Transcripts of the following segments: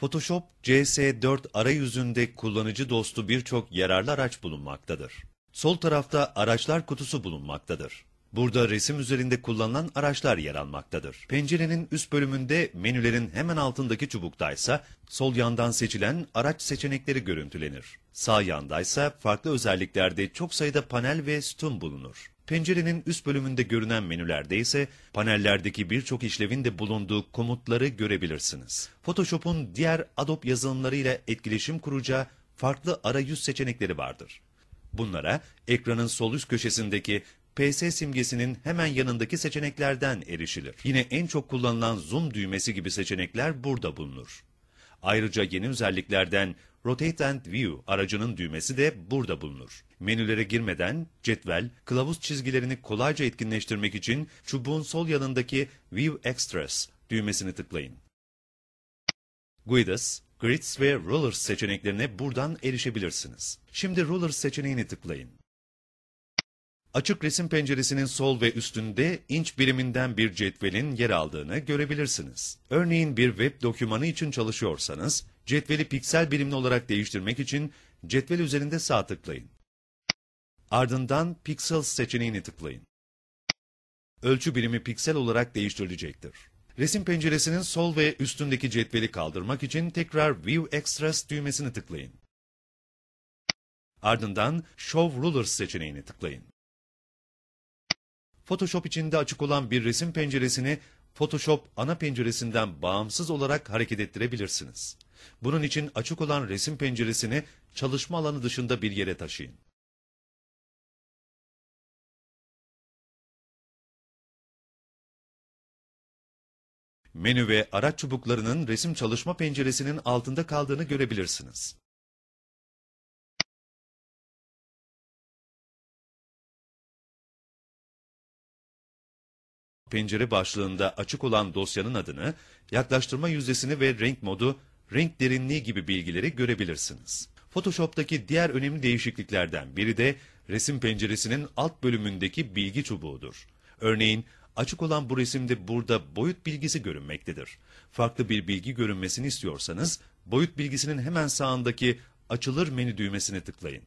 Photoshop CS4 arayüzünde kullanıcı dostu birçok yararlı araç bulunmaktadır. Sol tarafta araçlar kutusu bulunmaktadır. Burada resim üzerinde kullanılan araçlar yer almaktadır. Pencerenin üst bölümünde menülerin hemen altındaki çubuktaysa sol yandan seçilen araç seçenekleri görüntülenir. Sağ yandaysa farklı özelliklerde çok sayıda panel ve sütun bulunur. Pencerenin üst bölümünde görünen menülerde ise panellerdeki birçok işlevin de bulunduğu komutları görebilirsiniz. Photoshop'un diğer Adobe yazılımlarıyla etkileşim kuracağı farklı arayüz seçenekleri vardır. Bunlara ekranın sol üst köşesindeki PS simgesinin hemen yanındaki seçeneklerden erişilir. Yine en çok kullanılan zoom düğmesi gibi seçenekler burada bulunur. Ayrıca yeni özelliklerden Rotate and View aracının düğmesi de burada bulunur. Menülere girmeden cetvel, kılavuz çizgilerini kolayca etkinleştirmek için çubuğun sol yanındaki View Extras düğmesini tıklayın. Guides, Grids ve Rulers seçeneklerine buradan erişebilirsiniz. Şimdi Rulers seçeneğini tıklayın. Açık resim penceresinin sol ve üstünde inç biriminden bir cetvelin yer aldığını görebilirsiniz. Örneğin bir web dokümanı için çalışıyorsanız, cetveli piksel birimli olarak değiştirmek için cetvel üzerinde sağ tıklayın. Ardından Pixels seçeneğini tıklayın. Ölçü birimi piksel olarak değiştirilecektir. Resim penceresinin sol ve üstündeki cetveli kaldırmak için tekrar View Extras düğmesini tıklayın. Ardından Show Rulers seçeneğini tıklayın. Photoshop içinde açık olan bir resim penceresini Photoshop ana penceresinden bağımsız olarak hareket ettirebilirsiniz. Bunun için açık olan resim penceresini çalışma alanı dışında bir yere taşıyın. Menü ve araç çubuklarının resim çalışma penceresinin altında kaldığını görebilirsiniz. pencere başlığında açık olan dosyanın adını, yaklaştırma yüzdesini ve renk modu, renk derinliği gibi bilgileri görebilirsiniz. Photoshop'taki diğer önemli değişikliklerden biri de resim penceresinin alt bölümündeki bilgi çubuğudur. Örneğin açık olan bu resimde burada boyut bilgisi görünmektedir. Farklı bir bilgi görünmesini istiyorsanız boyut bilgisinin hemen sağındaki açılır menü düğmesine tıklayın.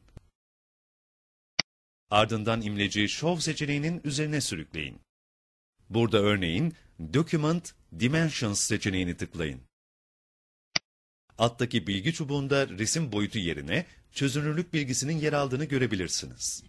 Ardından imleci Show seçeneğinin üzerine sürükleyin. Burada örneğin Document Dimensions seçeneğini tıklayın. Alttaki bilgi çubuğunda resim boyutu yerine çözünürlük bilgisinin yer aldığını görebilirsiniz.